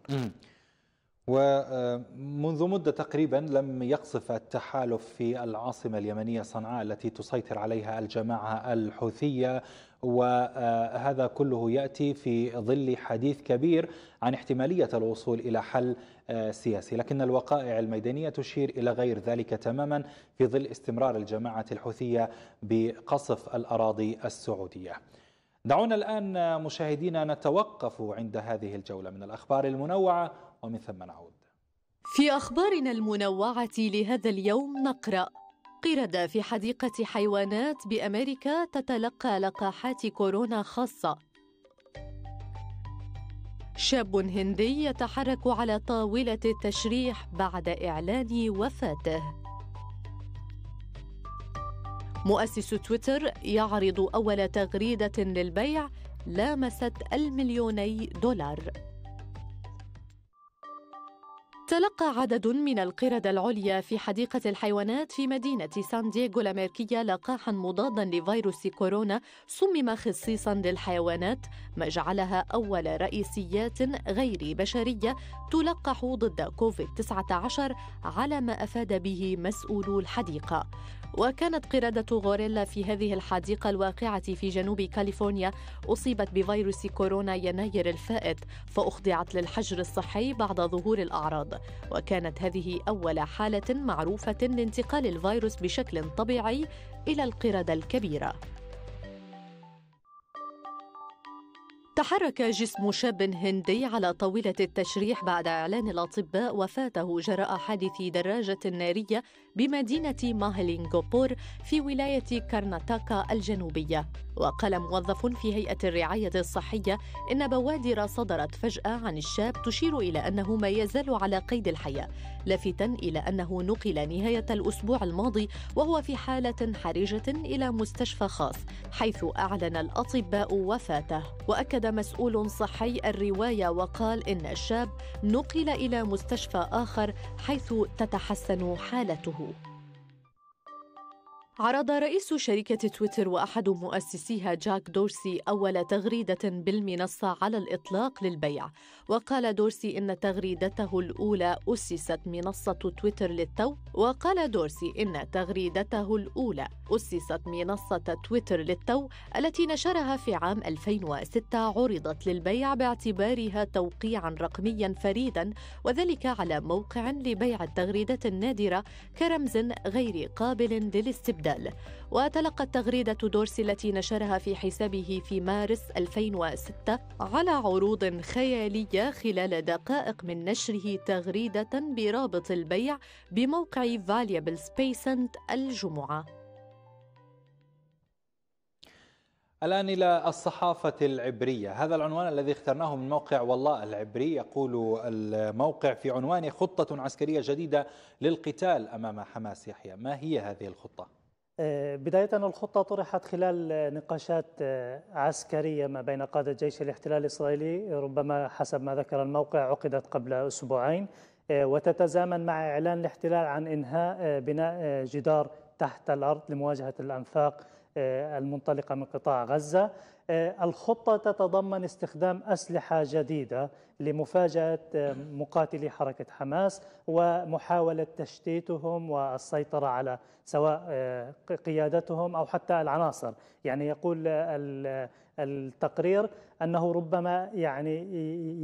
ومنذ آه، مدة تقريبا لم يقصف التحالف في العاصمة اليمنية صنعاء التي تسيطر عليها الجماعة الحوثية وهذا آه، كله يأتي في ظل حديث كبير عن احتمالية الوصول إلى حل آه، سياسي لكن الوقائع الميدانية تشير إلى غير ذلك تماما في ظل استمرار الجماعة الحوثية بقصف الأراضي السعودية دعونا الآن مشاهدينا نتوقف عند هذه الجولة من الأخبار المنوعة ومن ثم نعود في أخبارنا المنوعة لهذا اليوم نقرأ قردة في حديقة حيوانات بأمريكا تتلقى لقاحات كورونا خاصة شاب هندي يتحرك على طاولة التشريح بعد إعلان وفاته مؤسس تويتر يعرض أول تغريدة للبيع لامست المليوني دولار تلقى عدد من القردة العليا في حديقة الحيوانات في مدينة سان دييغو الأمريكية لقاحا مضادا لفيروس كورونا صمم خصيصا للحيوانات ما جعلها أول رئيسيات غير بشرية تلقح ضد كوفيد-19 على ما أفاد به مسؤولو الحديقة وكانت قردة غوريلا في هذه الحديقة الواقعة في جنوب كاليفورنيا أصيبت بفيروس كورونا يناير الفائت فأخضعت للحجر الصحي بعد ظهور الأعراض وكانت هذه أول حالة معروفة لانتقال الفيروس بشكل طبيعي إلى القردة الكبيرة تحرك جسم شاب هندي على طاولة التشريح بعد إعلان الأطباء وفاته جراء حادث دراجة نارية بمدينة ماهلينغوبور في ولاية كارناتاكا الجنوبية وقال موظف في هيئة الرعاية الصحية إن بوادر صدرت فجأة عن الشاب تشير إلى أنه ما يزال على قيد الحياة لافتا إلى أنه نقل نهاية الأسبوع الماضي وهو في حالة حرجة إلى مستشفى خاص حيث أعلن الأطباء وفاته وأكد مسؤول صحي الرواية وقال إن الشاب نقل إلى مستشفى آخر حيث تتحسن حالته عرض رئيس شركة تويتر وأحد مؤسسيها جاك دورسي أول تغريدة بالمنصة على الإطلاق للبيع، وقال دورسي إن تغريدته الأولى أسست منصة تويتر للتو، وقال دورسي إن تغريدته الأولى أسست منصة تويتر للتو التي نشرها في عام 2006 عرضت للبيع باعتبارها توقيعا رقميا فريدا وذلك على موقع لبيع التغريدات النادرة كرمز غير قابل للاستبدال. الاعتزال وتلقت تغريدة دورسي التي نشرها في حسابه في مارس 2006 على عروض خيالية خلال دقائق من نشره تغريدة برابط البيع بموقع فاليابل سبيسنت الجمعة الآن إلى الصحافة العبرية هذا العنوان الذي اخترناه من موقع والله العبري يقول الموقع في عنوانه خطة عسكرية جديدة للقتال أمام حماس يحيى ما هي هذه الخطة؟ آه، بداية الخطة طرحت خلال نقاشات آه، عسكرية ما بين قادة جيش الاحتلال الإسرائيلي ربما حسب ما ذكر الموقع عقدت قبل أسبوعين آه، وتتزامن مع إعلان الاحتلال عن إنهاء بناء جدار تحت الأرض لمواجهة الأنفاق المنطلقة من قطاع غزة آه، الخطة تتضمن استخدام أسلحة جديدة لمفاجأة آه، مقاتلي حركة حماس ومحاولة تشتيتهم والسيطرة على سواء آه، قيادتهم أو حتى العناصر يعني يقول التقرير أنه ربما يعني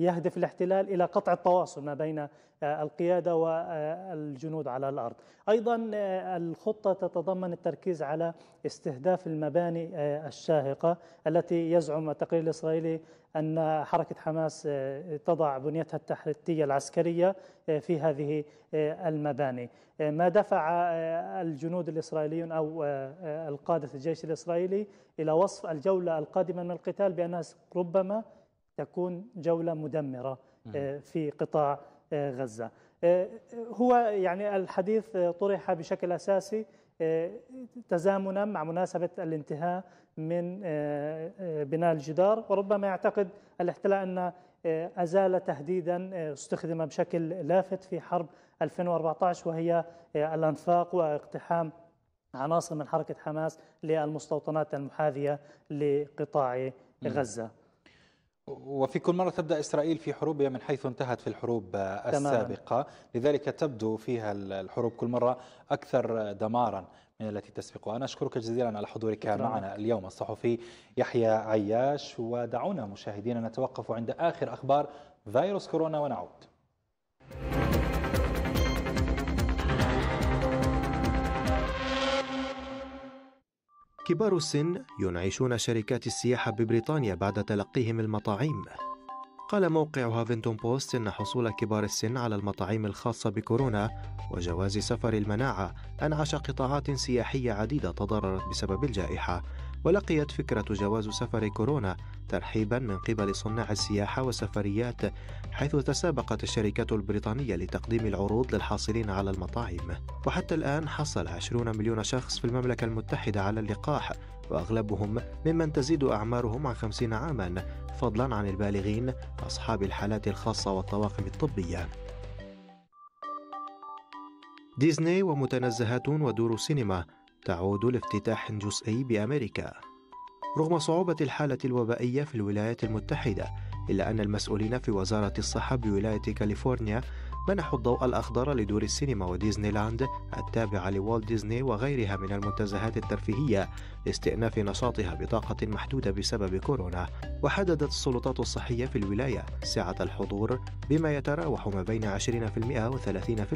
يهدف الاحتلال إلى قطع التواصل ما بين آه، القيادة والجنود على الأرض أيضا آه، الخطة تتضمن التركيز على استهداف المباني آه، الشاهقة التي يزعم التقرير الإسرائيلي أن حركة حماس تضع بنيتها التحتية العسكرية في هذه المباني ما دفع الجنود الإسرائيليون أو القادة الجيش الإسرائيلي إلى وصف الجولة القادمة من القتال بأنها ربما تكون جولة مدمرة آه، في قطاع آه، غزة آه، هو يعني الحديث طرح بشكل أساسي تزامنا مع مناسبة الانتهاء من بناء الجدار وربما يعتقد الاحتلال أن أزال تهديدا استخدم بشكل لافت في حرب 2014 وهي الأنفاق واقتحام عناصر من حركة حماس للمستوطنات المحاذية لقطاع غزة وفي كل مرة تبدأ إسرائيل في حروبها من حيث انتهت في الحروب السابقة لذلك تبدو فيها الحروب كل مرة أكثر دمارا من التي تسبقها أنا أشكرك جزيلا على حضورك تمام. معنا اليوم الصحفي يحيى عياش ودعونا مشاهدينا نتوقف عند آخر أخبار فيروس كورونا ونعود كبار السن ينعشون شركات السياحة ببريطانيا بعد تلقيهم المطاعيم قال موقع هافنتون بوست إن حصول كبار السن على المطاعيم الخاصة بكورونا وجواز سفر المناعة أنعش قطاعات سياحية عديدة تضررت بسبب الجائحة ولقيت فكرة جواز سفر كورونا ترحيبا من قبل صناع السياحة والسفريات حيث تسابقت الشركة البريطانية لتقديم العروض للحاصلين على المطاعم وحتى الآن حصل 20 مليون شخص في المملكة المتحدة على اللقاح وأغلبهم ممن تزيد أعمارهم عن 50 عاما فضلا عن البالغين أصحاب الحالات الخاصة والطواقم الطبية ديزني ومتنزهات ودور سينما تعود لافتتاح جزئي بأمريكا رغم صعوبة الحالة الوبائية في الولايات المتحدة إلا أن المسؤولين في وزارة الصحة بولاية كاليفورنيا منحوا الضوء الأخضر لدور السينما وديزني لاند التابعة لوالت ديزني وغيرها من المنتزهات الترفيهية لاستئناف نشاطها بطاقة محدودة بسبب كورونا وحددت السلطات الصحية في الولاية سعة الحضور بما يتراوح ما بين 20% و 30%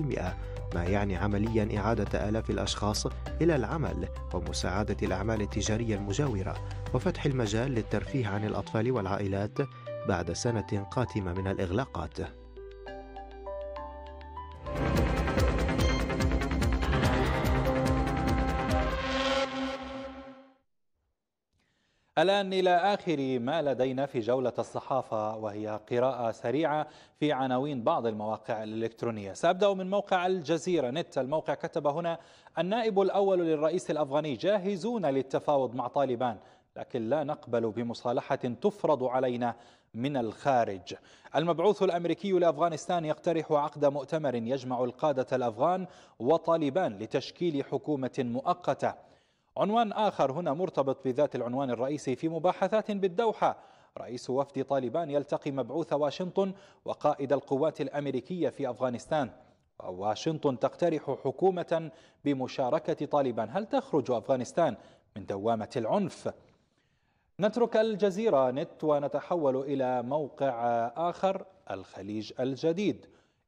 ما يعني عمليا إعادة آلاف الأشخاص إلى العمل ومساعدة الأعمال التجارية المجاورة وفتح المجال للترفيه عن الأطفال والعائلات بعد سنة قاتمة من الإغلاقات الآن إلى آخر ما لدينا في جولة الصحافة وهي قراءة سريعة في عناوين بعض المواقع الإلكترونية سأبدأ من موقع الجزيرة نت الموقع كتب هنا النائب الأول للرئيس الأفغاني جاهزون للتفاوض مع طالبان لكن لا نقبل بمصالحة تفرض علينا من الخارج المبعوث الأمريكي لأفغانستان يقترح عقد مؤتمر يجمع القادة الأفغان وطالبان لتشكيل حكومة مؤقتة عنوان آخر هنا مرتبط بذات العنوان الرئيسي في مباحثات بالدوحة رئيس وفد طالبان يلتقي مبعوث واشنطن وقائد القوات الأمريكية في أفغانستان واشنطن تقترح حكومة بمشاركة طالبان هل تخرج أفغانستان من دوامة العنف؟ نترك الجزيرة نت ونتحول إلى موقع آخر الخليج الجديد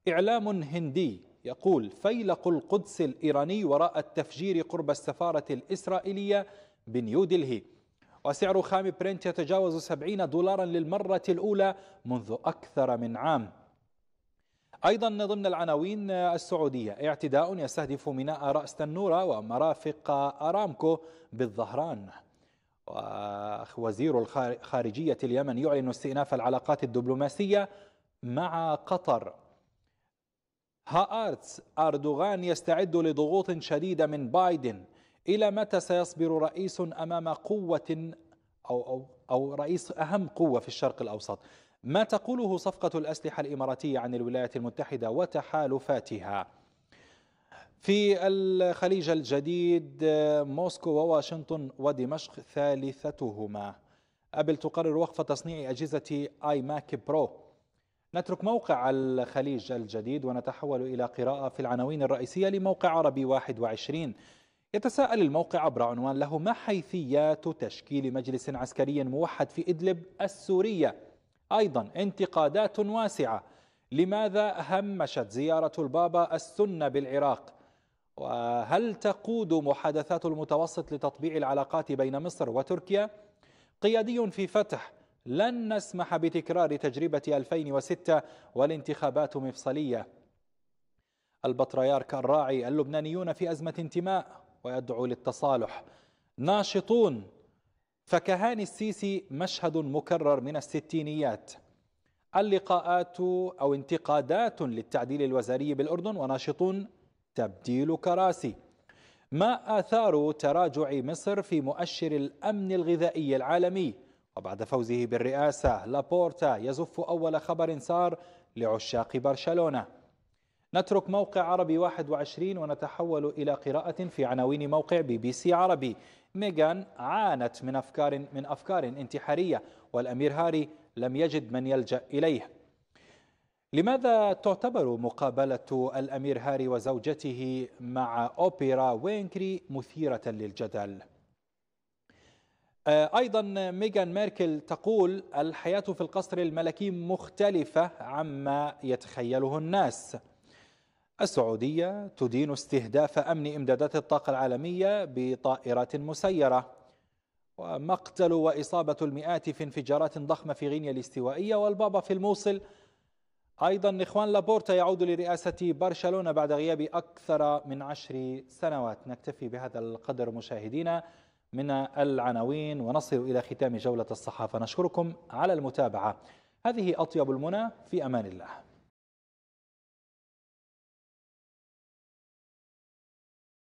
إعلام هندي يقول فيلق القدس الإيراني وراء التفجير قرب السفارة الإسرائيلية بنيودلهي وسعر خام برنت يتجاوز 70 دولارا للمرة الأولى منذ أكثر من عام أيضا ضمن العناوين السعودية اعتداء يستهدف ميناء رأس تنورة ومرافق أرامكو بالظهران وزير الخارجية اليمن يعلن استئناف العلاقات الدبلوماسية مع قطر هارتس أردوغان يستعد لضغوط شديدة من بايدن إلى متى سيصبر رئيس أمام قوة أو, أو, أو رئيس أهم قوة في الشرق الأوسط ما تقوله صفقة الأسلحة الإماراتية عن الولايات المتحدة وتحالفاتها في الخليج الجديد موسكو وواشنطن ودمشق ثالثتهما أبل تقرر وقف تصنيع أجهزة آي ماك برو نترك موقع الخليج الجديد ونتحول إلى قراءة في العناوين الرئيسية لموقع عربي 21 يتساءل الموقع عبر عنوان له ما حيثيات تشكيل مجلس عسكري موحد في إدلب السورية أيضا انتقادات واسعة لماذا همشت زيارة البابا السنة بالعراق وهل تقود محادثات المتوسط لتطبيع العلاقات بين مصر وتركيا قيادي في فتح لن نسمح بتكرار تجربة 2006 والانتخابات مفصلية البطريرك الراعي اللبنانيون في أزمة انتماء ويدعو للتصالح ناشطون فكهان السيسي مشهد مكرر من الستينيات اللقاءات أو انتقادات للتعديل الوزاري بالأردن وناشطون تبديل كراسي ما آثار تراجع مصر في مؤشر الأمن الغذائي العالمي وبعد فوزه بالرئاسة لابورتا يزف أول خبر سار لعشاق برشلونة نترك موقع عربي 21 ونتحول إلى قراءة في عناوين موقع بي بي سي عربي ميغان عانت من أفكار, من أفكار انتحارية والأمير هاري لم يجد من يلجأ إليه لماذا تعتبر مقابلة الأمير هاري وزوجته مع أوبرا وينكري مثيرة للجدل؟ آه، أيضا ميغان ميركل تقول الحياة في القصر الملكي مختلفة عما يتخيله الناس السعودية تدين استهداف أمن إمدادات الطاقة العالمية بطائرات مسيرة ومقتل وإصابة المئات في انفجارات ضخمة في غينيا الاستوائية والبابا في الموصل أيضا إخوان لابورتا يعود لرئاسة برشلونة بعد غياب أكثر من عشر سنوات نكتفي بهذا القدر مشاهدينا من العناوين ونصل إلى ختام جولة الصحافة نشكركم على المتابعة هذه أطيب المنى في أمان الله